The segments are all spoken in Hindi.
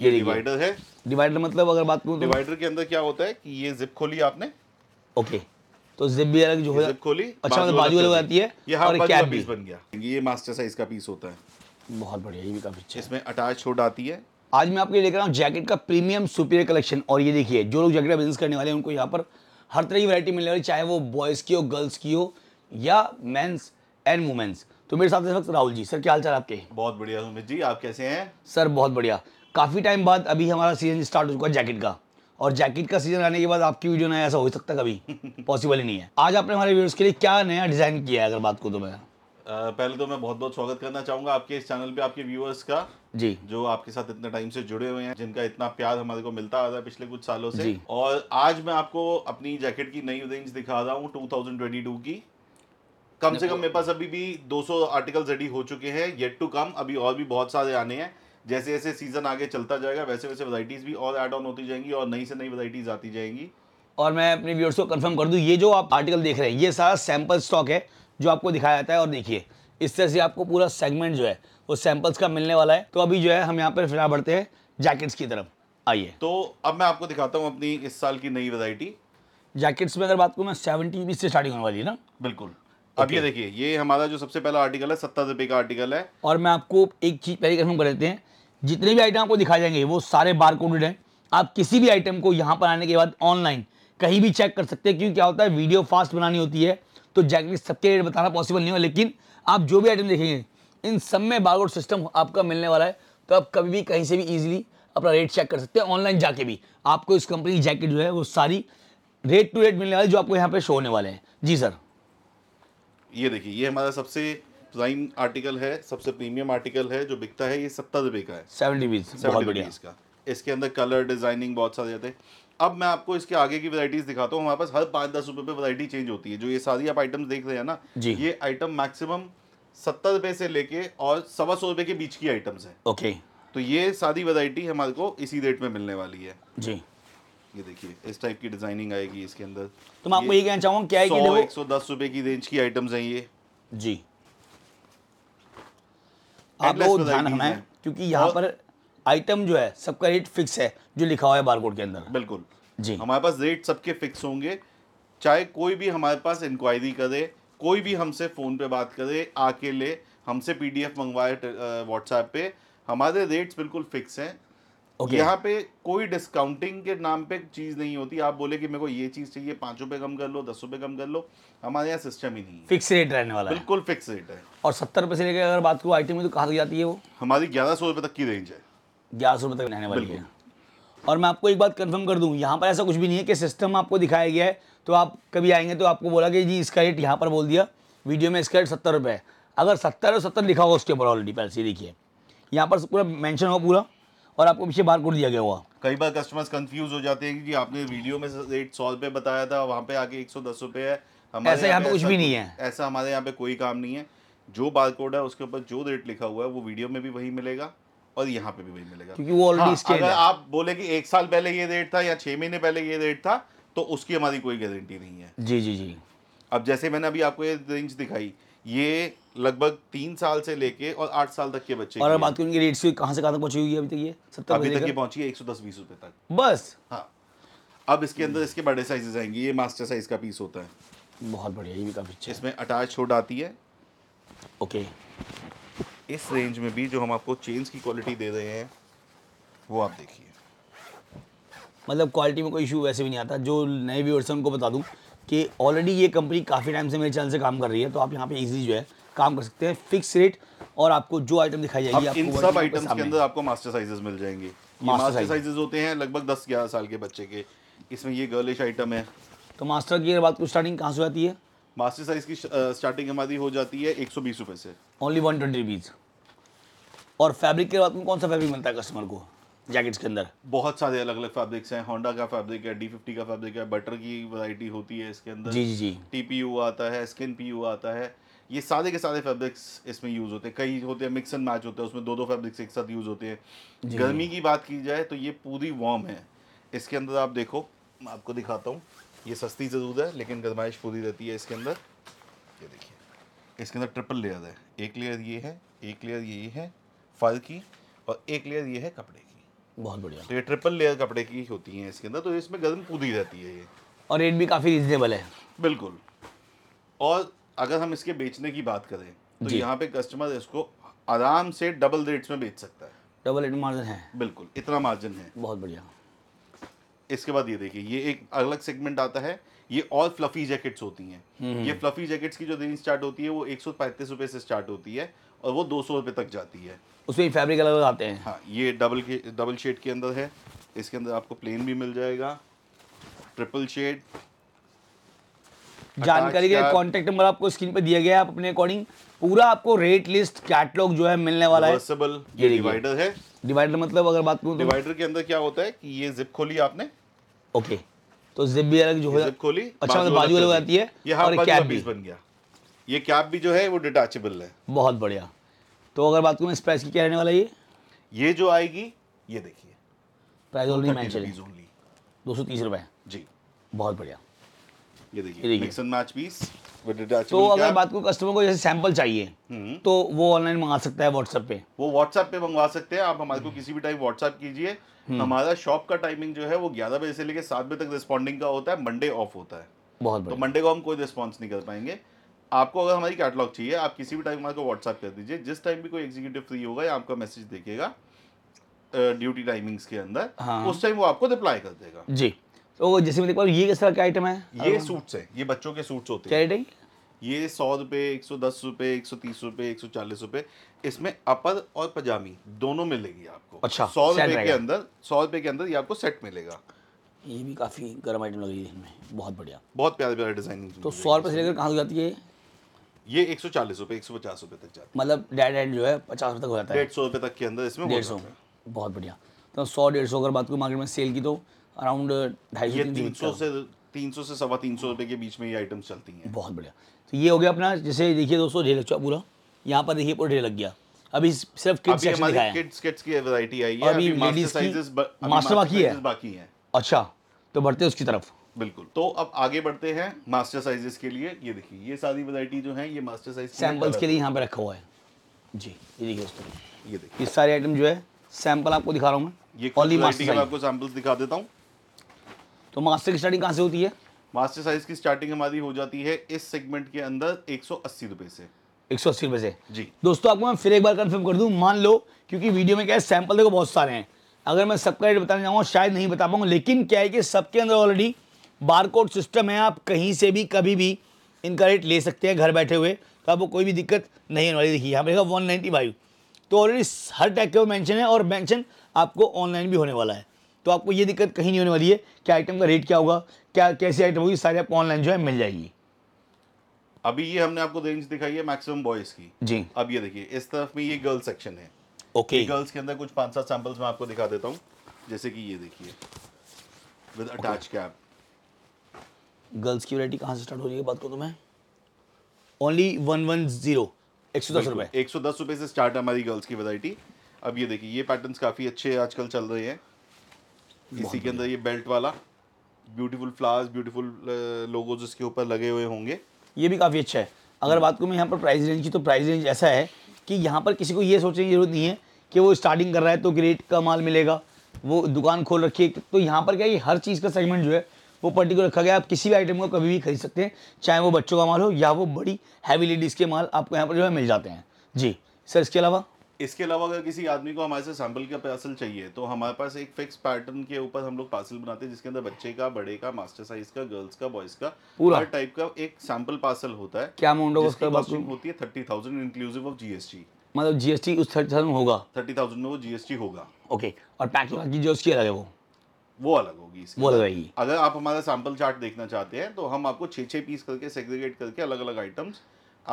ये डिवाइडर है डिवाइडर मतलब अगर बात करूँ डिवाइडर तो- के अंदर क्या होता है कि ये जिप खोली आपने ओके तो जिप भी अलग जो है जिप खोली अच्छा मतलब बाजू अलग आती है ये और कैप पीस बन गया ये मास्टर साइज का पीस होता है बहुत बढ़िया ये भी काफी अच्छा इसमें अटैच छोड़ आती है आज मैं आपके लेकर आया आऊँ जैकेट का प्रीमियम सुपीरियर कलेक्शन और ये देखिए जो लोग जैकेट का बिजनेस करने वाले हैं उनको यहाँ पर हर तरह की वैरायटी मिलने वाली चाहे वो बॉयज़ की हो गर्ल्स की हो या मेंस एंड वुमेंस तो मेरे साथ इस वक्त राहुल जी सर क्या हाल चाल आपके बहुत बढ़िया सुमित जी आप कैसे हैं सर बहुत बढ़िया काफ़ी टाइम बाद अभी हमारा सीज़न स्टार्ट हो चुका है जैकेट का और जैकेट का सीज़न आने के बाद आपकी वीडियो नया ऐसा हो सकता कभी पॉसिबल ही नहीं है आज आपने हमारे व्यूअर्स के लिए क्या नया डिज़ाइन किया है अगर बात को तो मैं पहले तो मैं बहुत बहुत स्वागत करना चाहूंगा आपके इस चैनल पे आपके व्यूअर्स का जी जो आपके साथ इतने टाइम से जुड़े हुए हैं जिनका इतना प्यार हमारे को मिलता आ रहा है पिछले कुछ सालों से और आज मैं आपको अपनी जैकेट की नई रेंज दिखा रहा हूँ 2022 की कम से कम मेरे पास अभी भी 200 आर्टिकल रेडी हो चुके हैं येट टू कम अभी और भी बहुत सारे आने हैं जैसे जैसे सीज़न आगे चलता जाएगा वैसे वैसे वराइटीज भी और एड ऑन होती जाएंगी और नई से नई वराइटीज आती जाएंगी और मैं अपने व्यूअर्स को कंफर्म कर दूँ ये जो आप आर्टिकल देख रहे हैं ये सारा सैम्पल स्टॉक है जो आपको दिखाया जाता है और देखिए इस तरह से आपको पूरा सेगमेंट जो है वो सैम्पल्स का मिलने वाला है तो अभी जो है हम यहाँ पर फिर बढ़ते हैं जैकेट्स की तरफ आइए तो अब मैं आपको दिखाता हूँ अपनी इस साल की नई वैरायटी जैकेट्स में अगर बात करूँ मैं सेवेंटी पीस से स्टार्टिंग होने वाली है ना बिल्कुल अब ये देखिए ये हमारा जो सबसे पहला आर्टिकल है सत्तर रुपये का आर्टिकल है और मैं आपको एक चीज़ पहले कन्फर्म कर देते हैं जितने भी आइटम आपको दिखाए जाएंगे वो सारे बार कोडेड हैं आप किसी भी आइटम को यहाँ पर आने के बाद ऑनलाइन कहीं भी चेक कर सकते हैं क्योंकि क्या होता है वीडियो फास्ट बनानी होती है तो जैकेट सबके रेट बताना पॉसिबल नहीं हो लेकिन आप जो भी आइटम देखेंगे इन सब में बारकोड सिस्टम आपका मिलने वाला है तो आप कभी भी कहीं से भी ईजिली अपना रेट चेक कर सकते हैं ऑनलाइन जाके भी आपको इस कंपनी की जैकेट जो है वो सारी रेट टू रेट मिलने वाली जो आपको यहाँ पे शो होने वाले हैं जी सर ये देखिए ये हमारा सबसे प्राइम आर्टिकल है सबसे प्रीमियम आर्टिकल है जो बिकता है ये सत्तर रुपये का है सेवेंटी रुपीज़ सेवेंटी रुपीज़ का इसके अंदर कलर डिज़ाइनिंग बहुत सारे आते हैं अब मैं आपको इसके आगे की वैरायटीज दिखाता हूँ हमारे पास हर पाँच दस रुपये पे वैरायटी चेंज होती है जो ये सारी आप आइटम्स देख रहे हैं ना ये आइटम मैक्सिमम सत्तर रुपये से लेके और सवा सौ रुपये के बीच की आइटम्स है ओके तो ये सारी वैरायटी हमारे को इसी रेट में मिलने वाली है जी ये देखिए इस टाइप की डिजाइनिंग आएगी इसके अंदर तो मैं आपको ये कहना चाहूँगा क्या है कि एक सौ दस रुपये की रेंज की आइटम्स हैं ये जी आप लोग ध्यान रखना है क्योंकि यहाँ पर आइटम जो है सबका रेट फिक्स है जो लिखा हुआ है बारकोड के अंदर बिल्कुल जी हमारे पास रेट सबके फिक्स होंगे चाहे कोई भी हमारे पास इंक्वायरी करे कोई भी हमसे फ़ोन पे बात करे आके ले हमसे पीडीएफ मंगवाए व्हाट्सएप uh, पे हमारे रेट्स बिल्कुल फिक्स हैं okay. यहाँ पे कोई डिस्काउंटिंग के नाम पे चीज नहीं होती आप बोले कि मेरे को ये चीज चाहिए पाँच रुपए कम कर लो दस रुपए कम कर लो हमारे यहाँ सिस्टम ही नहीं फिक्स रेट रहने वाला बिल्कुल फिक्स रेट है और सत्तर रुपए से लेकर अगर बात करो आइटम में तो कहाँ जाती है वो हमारी ग्यारह सौ रुपए तक की रेंज है ग्यारह सौ रुपए तक रहने वाली है और मैं आपको एक बात कंफर्म कर दूं यहाँ पर ऐसा कुछ भी नहीं है कि सिस्टम आपको दिखाया गया है तो आप कभी आएंगे तो आपको बोला कि जी इसका रेट यहाँ पर बोल दिया वीडियो में इसका रेट सत्तर रुपये अगर सत्तर और तो सत्तर लिखा होगा उसके ऊपर ऑलरेडी पहले से देखिए यहाँ पर पूरा मैंशन होगा पूरा और आपको पीछे बार कोड दिया गया हुआ कई बार कस्टमर्स कंफ्यूज हो जाते हैं कि जी आपने वीडियो में रेट सौ रुपये बताया था वहाँ पे आके एक सौ दस रुपये है हमारे ऐसा यहाँ पे कुछ भी नहीं है ऐसा हमारे यहाँ पे कोई काम नहीं है जो बार कोड है उसके ऊपर जो रेट लिखा हुआ है वो वीडियो में भी वही मिलेगा और यहाँ पे भी वही मिलेगा क्योंकि वो ऑलरेडी हाँ, अगर आप बोले कि एक साल पहले ये रेट था या छः महीने पहले ये रेट था तो उसकी हमारी कोई गारंटी नहीं है जी जी जी अब जैसे मैंने अभी आपको ये रेंज दिखाई ये लगभग तीन साल से लेके और आठ साल तक के बच्चे और बात करेंगे रेट से कहां से कहां तक पहुंची हुई है अभी तक ये सत्तर अभी तक ये पहुंची है एक सौ दस बीस रुपए तक बस हाँ अब इसके अंदर इसके बड़े साइजेस आएंगे ये मास्टर साइज का पीस होता है बहुत बढ़िया ये भी काफ़ी अच्छा इसमें अटैच हुड आती है ओके इस रेंज में भी जो हम आपको चेन्स की क्वालिटी दे रहे हैं वो आप देखिए मतलब क्वालिटी में कोई इशू वैसे भी नहीं आता जो नए व्यूअर्स हैं उनको बता दूं कि ऑलरेडी ये कंपनी काफ़ी टाइम से मेरे चैनल से काम कर रही है तो आप यहाँ पे इजी जो है काम कर सकते हैं फिक्स रेट और आपको जो आइटम दिखाई जाएगी आप इन सब आइटम्स के अंदर आपको मास्टर साइजेस मिल जाएंगे मास्टर साइजेस होते हैं लगभग दस ग्यारह साल के बच्चे के इसमें ये गर्लिश आइटम है तो मास्टर की बात को स्टार्टिंग कहाँ से आती है मास्टर साइज की स्टार्टिंग हमारी हो जाती है एक से ओनली वन ट्वेंटी और फैब्रिक के बाद में कौन सा फैब्रिक मिलता है कस्टमर को जैकेट्स के अंदर बहुत सारे अलग अलग फैब्रिक्स हैं होंडा का फैब्रिक है डी फिफ्टी का फैब्रिक है बटर की वैरायटी होती है इसके अंदर जी जी जी टी पी यू आता है स्किन पी यू आता है ये सारे के सारे फैब्रिक्स इसमें यूज़ होते हैं कई होते हैं मिक्स एंड मैच होते हैं उसमें दो दो फैब्रिक्स एक साथ यूज़ होते हैं गर्मी की बात की जाए तो ये पूरी वार्म है इसके अंदर आप देखो मैं आपको दिखाता हूँ ये सस्ती ज़रूर है लेकिन गर्माइश पूरी रहती है इसके अंदर ये देखिए इसके अंदर ट्रिपल लेयर है एक लेयर ये है एक लेयर ये है फल की और एक लेयर ये है कपड़े की बहुत बढ़िया तो ये ट्रिपल लेयर कपड़े की होती हैं इसके अंदर तो इसमें गर्दन कूदी रहती है ये और रेट भी काफ़ी रिजनेबल है बिल्कुल और अगर हम इसके बेचने की बात करें तो यहाँ पे कस्टमर इसको आराम से डबल रेट्स में बेच सकता है डबल रेट मार्जिन है बिल्कुल इतना मार्जिन है बहुत बढ़िया इसके बाद ये देखिए ये एक अलग सेगमेंट आता है ये और फ्लफी जैकेट्स होती हैं हम्म। ये फ्लफी जैकेट्स की जो रेंज स्टार्ट होती है वो एक सौ पैंतीस रुपये से स्टार्ट होती है और वो दो सौ रुपये तक जाती है उसमें फैब्रिक अलग अलग आते हैं हाँ ये डबल के डबल शेड के अंदर है इसके अंदर आपको प्लेन भी मिल जाएगा ट्रिपल शेड जानकारी के कॉन्टैक्ट नंबर आपको स्क्रीन पर दिया गया है आप अपने अकॉर्डिंग पूरा आपको रेट लिस्ट कैटलॉग जो है मिलने वाला है ये डिवाइडर है डिवाइडर मतलब अगर बात करूं तो डिवाइडर के अंदर क्या होता है कि ये जिप खोली आपने ओके तो जिप भी अलग जो है जिप खोली अच्छा मतलब बाजू अलग आती है और कैप भी बन गया ये कैप भी जो है वो डिटैचेबल है बहुत बढ़िया तो अगर बात करूँ इस प्राइस की क्या रहने वाला ये ये जो आएगी ये देखिए प्राइस ओनली मेंशन दो सौ तीस रुपए जी बहुत बढ़िया ये देखिए मिक्स एंड मैच पीस तो अगर बात को कस्टमर को जैसे सैंपल चाहिए हम्म। तो वो ऑनलाइन मंगा सकता है व्हाट्सएप पे वो व्हाट्सएप पे मंगवा सकते हैं आप हमारे को किसी भी टाइम व्हाट्सएप कीजिए हम्म। हमारा शॉप का टाइमिंग जो है वो ग्यारह बजे से लेकर सात बजे तक रिस्पॉन्डिंग का होता है मंडे ऑफ होता है बहुत तो मंडे को हम कोई रिस्पॉन्स नहीं कर पाएंगे आपको अगर हमारी कैटलॉग चाहिए आप किसी भी टाइम हमारे को व्हाट्सअप कर दीजिए जिस टाइम भी कोई एग्जीक्यूटिव फ्री होगा या आपका मैसेज देखेगा ड्यूटी टाइमिंग्स के अंदर हाँ। उस टाइम वो आपको रिप्लाई कर देगा जी तो जैसे मैं देख पाऊँ ये किस तरह का आइटम है ये सूट्स है ये बच्चों के सूट्स होते हैं ये सौ रुपये एक सौ दस रुपये एक सौ तीस रुपये एक सौ चालीस रुपये इसमें अपर और पजामी दोनों मिलेगी आपको अच्छा सौ रुपये के अंदर सौ रुपये के अंदर ये आपको सेट मिलेगा ये भी काफ़ी गर्म आइटम लग रही है बहुत बढ़िया बहुत प्यारे प्यारे डिजाइनिंग तो सौ रुपये से लेकर कहाँ हो जाती है ये एक सौ चालीस रुपये एक सौ पचास रुपये तक जाता मतलब डेड एंड जो है पचास रुपये तक हो जाता है डेढ़ सौ रुपए तक के अंदर इसमें डेढ़ सौ बहुत बढ़िया तो सौ डेढ़ सौ अगर बात करूँ मार्केट में सेल की तो अराउंड ढाई सौ तीन सौ से तीन सौ से सवा तीन सौ रुपए के बीच में ये आइटम्स चलती हैं बहुत बढ़िया तो ये हो गया अपना जैसे देखिए दोस्तों ढेर लग चुका पूरा यहाँ पर देखिए पूरा ढेर लग गया अभी सिर्फ किड्स सेक्शन दिखाया है किड्स किड्स की वैरायटी आई है अभी लेडीज की मास्टर बाकी बाकी है अच्छा तो बढ़ते हैं उसकी तरफ बिल्कुल तो अब आगे बढ़ते हैं मास्टर साइजेस के लिए ये देखिए ये सारी वैरायटी जो है ये मास्टर साइज सैंपल्स के लिए यहाँ पे रखा हुआ है जी ये देखिए दोस्तों ये देखिए ये सारे आइटम जो है सैंपल आपको दिखा रहा हूँ मैं ये ओनली मास्टर आपको सैंपल्स दिखा देता हूँ तो मास्टर की स्टार्टिंग कहाँ से होती है मास्टर साइज की स्टार्टिंग हमारी हो जाती है इस सेगमेंट के अंदर एक सौ से एक सौ अस्सी से जी दोस्तों आपको मैं फिर एक बार कन्फर्म कर दूँ मान लो क्योंकि वीडियो में क्या है सैंपल देखो बहुत सारे हैं अगर मैं सबका रेट बताने जाऊँगा शायद नहीं बता पाऊंगा लेकिन क्या है कि सबके अंदर ऑलरेडी बारकोड सिस्टम है आप कहीं से भी कभी भी इनका रेट ले सकते हैं घर बैठे हुए तो आपको कोई भी दिक्कत नहीं होने वाली देखिए यहाँ पर वन नाइन्टी फाइव तो ऑलरेडी हर टैग के वो मैंशन है और मैंशन आपको ऑनलाइन भी होने वाला है तो आपको ये दिक्कत कहीं नहीं होने वाली है कि आइटम का रेट क्या होगा क्या कैसी आइटम होगी सारी आपको ऑनलाइन जो है मिल जाएगी अभी ये हमने आपको रेंज दिखाई है मैक्सिमम बॉयज की जी अब ये देखिए इस तरफ में ये गर्ल्स सेक्शन है ओके गर्ल्स के अंदर कुछ पांच सात सैंपल्स मैं आपको दिखा देता हूँ जैसे कि ये देखिए विद अटैच कैप गर्ल्स की वैरायटी कहाँ से स्टार्ट हो रही है बात करूँ तो मैं ओनली वन वन जीरो एक सौ दस रुपये एक सौ दस रुपये से स्टार्ट है हमारी गर्ल्स की वैरायटी अब ये देखिए ये पैटर्न्स काफ़ी अच्छे आजकल चल रहे हैं इसी के अंदर ये बेल्ट वाला ब्यूटीफुल फ्लावर्स ब्यूटीफुल लोगोज इसके ऊपर लगे हुए होंगे ये भी काफ़ी अच्छा है अगर बात करूँ मैं यहाँ पर प्राइस रेंज की तो प्राइस रेंज ऐसा है कि यहाँ पर किसी को ये सोचने की जरूरत नहीं है कि वो स्टार्टिंग कर रहा है तो ग्रेट का माल मिलेगा वो दुकान खोल रखी है तो यहाँ पर क्या ये हर चीज़ का सेगमेंट जो है वो पर्टिकुलर रखा गया आप किसी भी आइटम को कभी भी खरीद सकते हैं चाहे वो बच्चों का माल हो या वो बड़ी हैवी लेडीज़ के माल आपको यहाँ पर जो है मिल जाते हैं जी सर इसके अलावा इसके अलावा अगर किसी आदमी को हमारे से सैंपल का पार्सल चाहिए तो हमारे पास एक फिक्स पैटर्न के ऊपर हम लोग पार्सल बनाते हैं जिसके अंदर बच्चे का बड़े का मास्टर साइज का गर्ल्स का बॉयज का पूरा हर टाइप का एक सैंपल पार्सल होता है क्या अमाउंट होगा उसका होती है thirty thousand inclusive of GST मतलब जीएसटी उस थर्टी थाउजेंड होगा थर्टी थाउजेंड में वो जीएसटी होगा ओके और पैकिंग जो उसकी अलग है वो वो अलग होगी वो अलग रहेगी अगर आप हमारा सैम्पल चार्ट देखना चाहते हैं तो हम आपको छः छः पीस करके सेग्रीगेट करके अलग अलग आइटम्स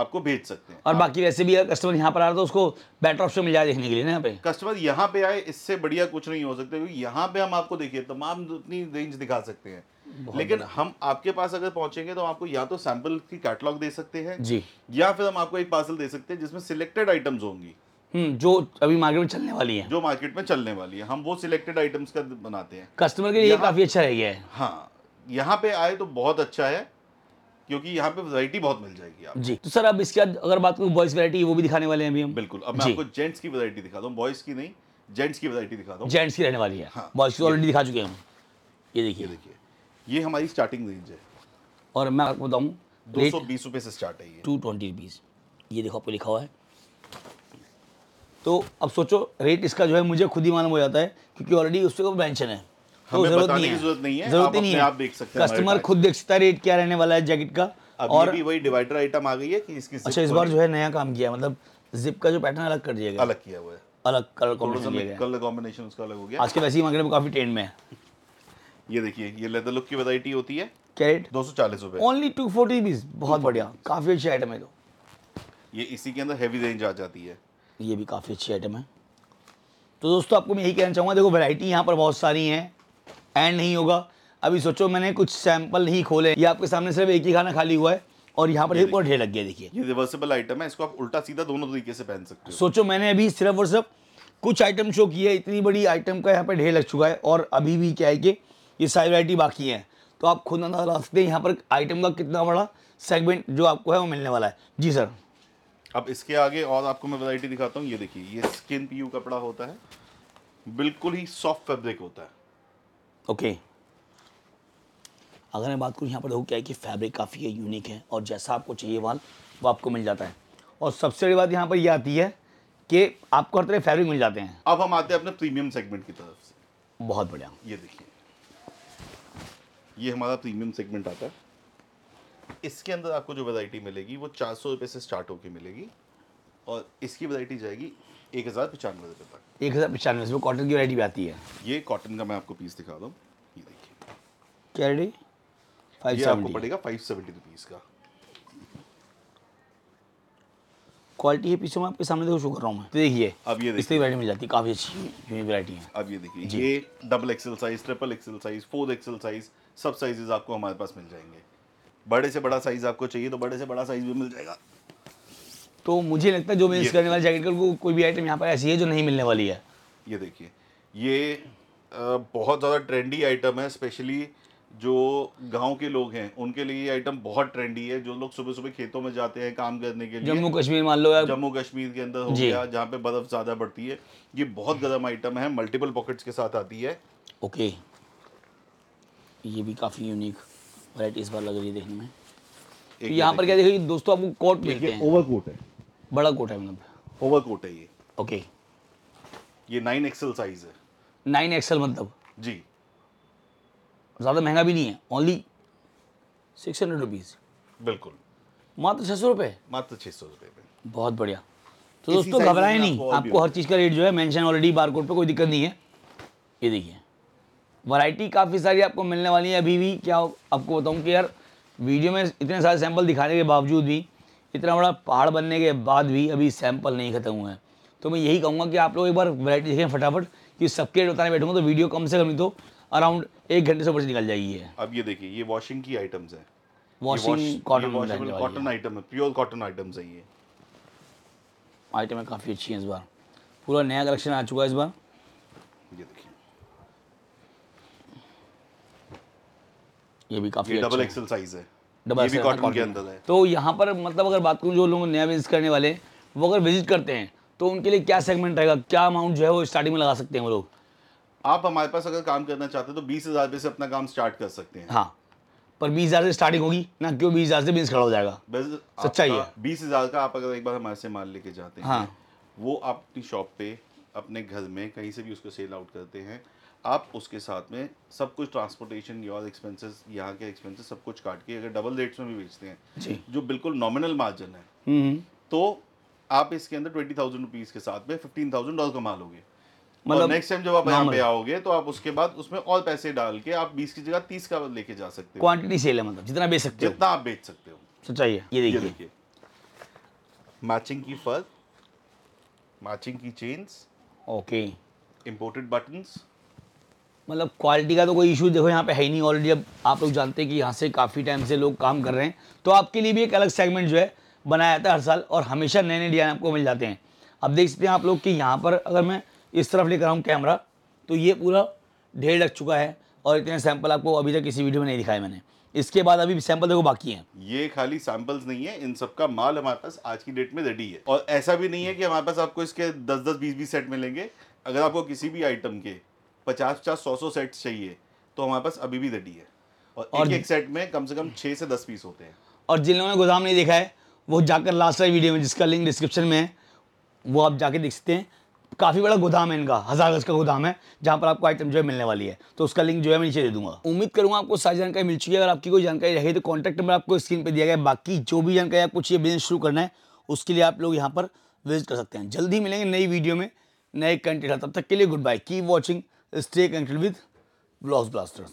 आपको भेज सकते हैं और हाँ। बाकी वैसे भी कस्टमर यहाँ पर आ रहा तो उसको बेटर ऑप्शन मिल जाए देखने के लिए ना यहाँ पे कस्टमर यहाँ पे आए इससे बढ़िया कुछ नहीं हो सकता क्योंकि यहाँ पे हम आपको देखिए तमाम अपनी रेंज दिखा सकते हैं लेकिन हम आपके पास अगर पहुंचेंगे तो आपको या तो सैंपल की कैटलॉग दे सकते हैं जी या फिर हम आपको एक पार्सल दे सकते हैं जिसमें सिलेक्टेड आइटम्स होंगी हम्म, जो अभी मार्केट में चलने वाली है जो मार्केट में चलने वाली है हम वो सिलेक्टेड आइटम्स का बनाते हैं कस्टमर के लिए काफ़ी अच्छा है हाँ यहाँ पे आए तो बहुत अच्छा है क्योंकि यहाँ पे वैरायटी बहुत मिल जाएगी आप जी तो सर अब इसके बाद अगर बात करूँ बॉयज़ वैरायटी वो भी दिखाने वाले हैं अभी हम बिल्कुल अब मैं आपको जेंट्स की वैरायटी दिखा दूँ बॉयज़ की नहीं जेंट्स की वैरायटी दिखा दूँ जेंट्स की रहने वाली है हाँ, बॉयज़ की ऑलरेडी दिखा चुके हैं हम ये देखिए देखिए ये हमारी स्टार्टिंग रेंज है और मैं आपको बताऊँ दो सौ बीस रुपये से स्टार्ट है टू ट्वेंटी रुपीज़ ये देखो आपको लिखा हुआ है तो अब सोचो रेट इसका जो है मुझे खुद ही मालूम हो जाता है क्योंकि ऑलरेडी उससे को मेंशन है तो जरूरत नहीं है जरूरत नहीं है जरूरत नहीं है आप देख सकते हैं कस्टमर खुद देख सकता है रेट क्या रहने वाला है जैकेट का और भी वही डिवाइडर आइटम आ गई है कि इसकी अच्छा इस बार जो है नया काम किया मतलब जिप का जो पैटर्न अलग कर दिया अलग किया हुआ है अलग कलर कॉम्बिनेशन उसका अलग हो गया आज के वैसे ही मार्केट में काफी ट्रेंड में है ये देखिए ये लेदर लुक की वैरायटी होती है कैरेट दो सौ चालीस रुपये ओनली टू फोर्टी बहुत बढ़िया काफी अच्छी आइटम है तो ये इसी के अंदर हैवी रेंज आ जाती है ये भी काफ़ी अच्छी आइटम है तो दोस्तों आपको मैं यही कहना चाहूँगा देखो वैरायटी यहाँ पर बहुत सारी हैं एंड नहीं होगा अभी सोचो मैंने कुछ सैंपल ही खोले ये आपके सामने सिर्फ एक ही खाना खाली हुआ है और यहाँ पर एक और ढेर लग गया देखिए ये रिवर्सेबल आइटम है इसको आप उल्टा सीधा दोनों तरीके से पहन सकते हो सोचो मैंने अभी सिर्फ और सिर्फ कुछ आइटम शो किया है इतनी बड़ी आइटम का यहाँ पर ढेर लग चुका है और अभी भी क्या है कि ये सारी वरायटी बाकी है तो आप खुद अंदाजा लगा सकते हैं यहाँ पर आइटम का कितना बड़ा सेगमेंट जो आपको है वो मिलने वाला है जी सर अब इसके आगे और आपको मैं वैरायटी दिखाता हूँ ये देखिए ये स्किन पी यू कपड़ा होता है बिल्कुल ही सॉफ्ट फैब्रिक होता है ओके okay. अगर मैं बात करूँ यहाँ पर देखो क्या है कि फैब्रिक काफ़ी यूनिक है और जैसा आपको चाहिए वाल वो आपको मिल जाता है और सबसे बड़ी बात यहाँ पर यह आती है कि आपको हर तरह फैब्रिक मिल जाते हैं अब हम आते हैं अपने प्रीमियम सेगमेंट की तरफ से बहुत बढ़िया ये देखिए ये हमारा प्रीमियम सेगमेंट आता है इसके अंदर आपको जो वैरायटी मिलेगी वो चार सौ रुपये से स्टार्ट होकर मिलेगी और इसकी वैरायटी जाएगी एक हज़ार पचानवे रुपये तक एक हज़ार पचानवे से कॉटन की वैरायटी भी आती है ये कॉटन का मैं आपको पीस दिखा रहा हूँ ये देखिए क्या रेडी ये आपको पड़ेगा फाइव सेवेंटी रुपीज़ का क्वालिटी है पीछे मैं आपके सामने देखो शो कर रहा हूँ मैं तो देखिए अब ये देखिए वैरायटी मिल जाती है काफ़ी अच्छी वैरायटी है अब ये देखिए ये double XL size triple XL size four XL size सब साइजेस आपको हमारे पास मिल जाएंगे बड़े से बड़ा साइज़ आपको चाहिए तो बड़े से बड़ा साइज़ भी मिल जाएगा तो मुझे लगता है जो मैं करने वाली जैकेट को कोई भी आइटम यहाँ पर ऐसी है जो नहीं मिलने वाली है ये देखिए ये बहुत ज़्यादा ट्रेंडी आइटम है स्पेशली जो गांव के लोग हैं उनके लिए ये आइटम बहुत ट्रेंडी है जो लोग सुबह सुबह खेतों में जाते हैं काम करने के लिए जम्मू कश्मीर मान लो जम्मू कश्मीर के अंदर हो गया जहाँ पे बर्फ ज़्यादा पड़ती है ये बहुत गर्म आइटम है मल्टीपल पॉकेट्स के साथ आती है ओके ये भी काफ़ी यूनिक वराइटी इस बार लग रही है देखने में तो यहाँ पर क्या देखो दोस्तों आपको कोट मिलते हैं ओवर कोट है बड़ा कोट है मतलब ओवर कोट है ये ओके ये नाइन एक्सल साइज है नाइन एक्सल मतलब जी ज़्यादा महंगा भी नहीं है ओनली सिक्स हंड्रेड रुपीज़ बिल्कुल मात्र छः सौ रुपये मात्र छः सौ रुपये बहुत बढ़िया तो दोस्तों घबराए नहीं आपको हर चीज़ का रेट जो है मेंशन ऑलरेडी बारकोड पे कोई दिक्कत नहीं है ये देखिए वैरायटी काफ़ी सारी आपको मिलने वाली है अभी भी क्या आपको बताऊँ कि यार वीडियो में इतने सारे सैंपल दिखाने के बावजूद भी इतना बड़ा पहाड़ बनने के बाद भी अभी सैंपल नहीं ख़त्म हुए हैं तो मैं यही कहूँगा कि आप लोग एक बार वैरायटी देखें फटाफट कि सबके बताने बैठूंगा तो वीडियो कम से कम तो अराउंड एक घंटे से ऊपर निकल जाइए अब ये देखिए ये वॉशिंग की आइटम्स है वॉशिंग कॉटन कॉटन आइटम है प्योर कॉटन आइटम्स है ये आइटम काफ़ी अच्छी हैं इस बार पूरा नया कलेक्शन आ चुका है इस बार ये भी काफ़ी डबल एक्सल साइज़ है डबल भी कॉटन के अंदर है तो यहाँ पर मतलब अगर बात करूँ जो लोग नया विजिट करने वाले हैं वो अगर विजिट करते हैं तो उनके लिए क्या सेगमेंट रहेगा क्या अमाउंट जो है वो स्टार्टिंग में लगा सकते हैं वो लोग आप हमारे पास अगर काम करना चाहते हैं तो बीस हज़ार रुपये से अपना काम स्टार्ट कर सकते हैं हाँ पर बीस हज़ार से स्टार्टिंग होगी ना क्यों बीस हज़ार से बिजनेस खड़ा हो जाएगा सच्चाई है बीस हज़ार का आप अगर एक बार हमारे से माल लेके जाते हैं हाँ वो आप अपनी शॉप पे अपने घर में कहीं से भी उसको सेल आउट करते हैं आप उसके साथ में सब कुछ ट्रांसपोर्टेशन योर एक्सपेंसेस यहाँ के एक्सपेंसेस सब कुछ काट के अगर डबल रेट्स में भी बेचते हैं जो बिल्कुल नॉमिनल मार्जिन है हम्म, हम्म। तो आप इसके अंदर ट्वेंटी थाउजेंड रुपीज़ के साथ में फिफ्टीन थाउजेंड डॉलर कमा लोगे मतलब नेक्स्ट टाइम जब आप यहाँ पे आओगे तो आप उसके बाद उसमें और पैसे डाल के आप बीस की जगह तीस का लेके जा सकते हो क्वांटिटी सेल है मतलब जितना बेच सकते हो जितना आप बेच सकते हो सच्चाई है ये देखिए मैचिंग की फर मैचिंग की चेन्स ओके इम्पोर्टेड बटन्स मतलब क्वालिटी का तो कोई इशू देखो यहाँ पे है ही नहीं ऑलरेडी अब आप लोग जानते हैं कि यहाँ से काफ़ी टाइम से लोग काम कर रहे हैं तो आपके लिए भी एक अलग सेगमेंट जो है बनाया जाता है हर साल और हमेशा नए नए डिज़ाइन आपको मिल जाते हैं अब देख सकते हैं आप लोग कि यहाँ पर अगर मैं इस तरफ लेकर आऊँ कैमरा तो ये पूरा ढेर लग चुका है और इतने सैंपल आपको अभी तक किसी वीडियो में नहीं दिखाए मैंने इसके बाद अभी सैंपल देखो बाकी हैं ये खाली सैंपल्स नहीं है इन सब का माल हमारे पास आज की डेट में रेडी है और ऐसा भी नहीं है कि हमारे पास आपको इसके दस दस बीस बीस सेट मिलेंगे अगर आपको किसी भी आइटम के पचास पचास सौ सौ सेट चाहिए तो हमारे पास अभी भी दड्डी है और, और एक, एक सेट में कम से कम छः से दस पीस होते हैं और जिन लोगों ने गोदाम नहीं देखा है वो जाकर लास्ट वाली वीडियो में जिसका लिंक डिस्क्रिप्शन में है वो आप जाके देख सकते हैं काफ़ी बड़ा गोदाम है इनका हज़ार गज का गोदाम है जहाँ पर आपको आइटम जो है मिलने वाली है तो उसका लिंक जो है मैं नीचे दे दूंगा उम्मीद करूँगा आपको सारी जानकारी मिल चुकी है अगर आपकी कोई जानकारी रहेगी तो कॉन्टैक्ट नंबर आपको स्क्रीन पर दिया गया है बाकी जो भी जानकारी आपको चाहिए बिजनेस शुरू करना है उसके लिए आप लोग यहाँ पर विजिट कर सकते हैं जल्दी मिलेंगे नई वीडियो में नए कंटेंट तब तक के लिए good bye keep watching stay connected with blocks blasters.